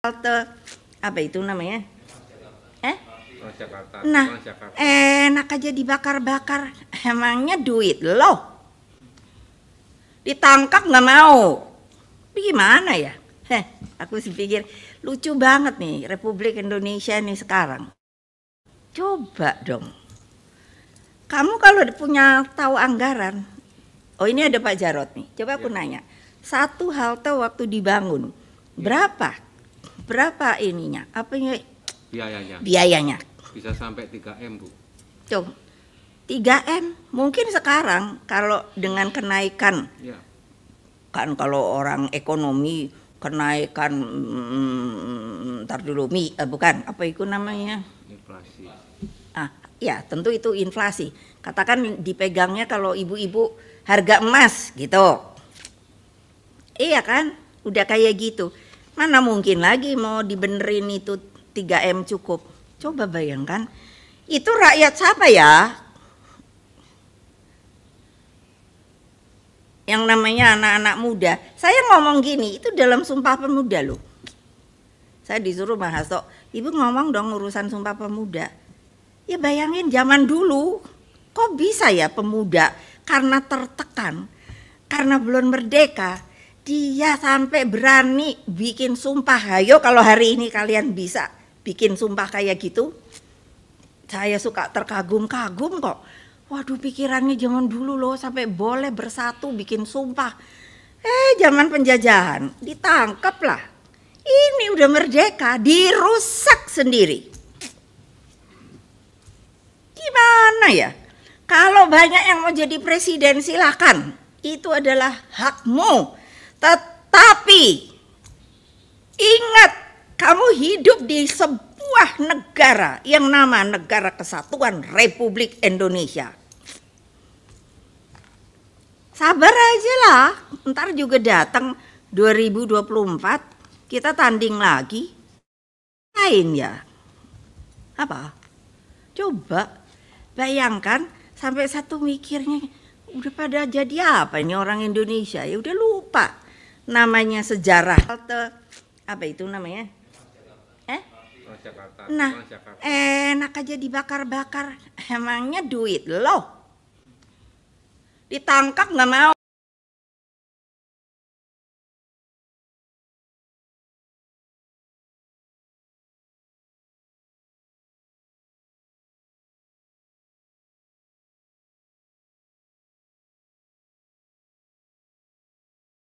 halte apa itu namanya? Eh? Jakarta. Nah, Jakarta. enak aja dibakar-bakar. Emangnya duit loh. Ditangkap nggak mau. Tapi gimana ya? Heh, aku sih pikir lucu banget nih Republik Indonesia ini sekarang. Coba dong. Kamu kalau punya tahu anggaran, oh ini ada Pak Jarot nih. Coba aku ya. nanya, satu halte waktu dibangun iya. berapa berapa ininya? Apa biayanya? Biayanya. Bisa sampai 3M, Bu. Tuh. 3M mungkin sekarang kalau dengan kenaikan. Ya. Kan kalau orang ekonomi kenaikan hmm, ntar dulu mi eh, bukan apa itu namanya? Inflasi. Ah, ya tentu itu inflasi. Katakan dipegangnya kalau ibu-ibu harga emas gitu. Iya kan? Udah kayak gitu. Mana mungkin lagi mau dibenerin itu 3M cukup. Coba bayangkan, itu rakyat siapa ya? Yang namanya anak-anak muda. Saya ngomong gini, itu dalam Sumpah Pemuda loh. Saya disuruh bahas Ibu ngomong dong urusan Sumpah Pemuda. Ya bayangin zaman dulu, kok bisa ya pemuda karena tertekan, karena belum merdeka, dia sampai berani bikin sumpah. Ayo kalau hari ini kalian bisa bikin sumpah kayak gitu. Saya suka terkagum-kagum kok. Waduh pikirannya jangan dulu loh sampai boleh bersatu bikin sumpah. Eh zaman penjajahan ditangkap lah. Ini udah merdeka dirusak sendiri. Gimana ya? Kalau banyak yang mau jadi presiden silakan, Itu adalah hakmu tetapi ingat kamu hidup di sebuah negara yang nama Negara Kesatuan Republik Indonesia. Sabar aja lah, ntar juga datang 2024 kita tanding lagi. Lain ya. Apa? Coba bayangkan sampai satu mikirnya udah pada jadi apa ini orang Indonesia ya udah lu namanya sejarah halte apa itu namanya eh nah enak aja dibakar-bakar emangnya duit loh ditangkap nggak mau